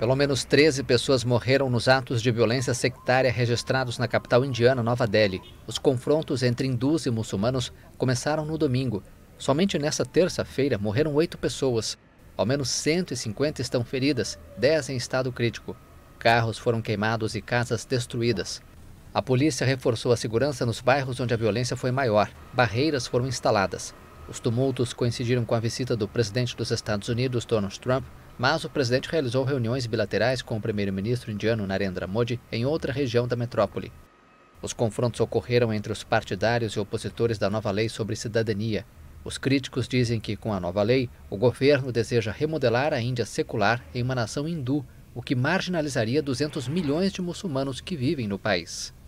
Pelo menos 13 pessoas morreram nos atos de violência sectária registrados na capital indiana, Nova Delhi. Os confrontos entre hindus e muçulmanos começaram no domingo. Somente nesta terça-feira morreram oito pessoas. Ao menos 150 estão feridas, 10 em estado crítico. Carros foram queimados e casas destruídas. A polícia reforçou a segurança nos bairros onde a violência foi maior. Barreiras foram instaladas. Os tumultos coincidiram com a visita do presidente dos Estados Unidos, Donald Trump, mas o presidente realizou reuniões bilaterais com o primeiro-ministro indiano Narendra Modi em outra região da metrópole. Os confrontos ocorreram entre os partidários e opositores da nova lei sobre cidadania. Os críticos dizem que, com a nova lei, o governo deseja remodelar a Índia secular em uma nação hindu, o que marginalizaria 200 milhões de muçulmanos que vivem no país.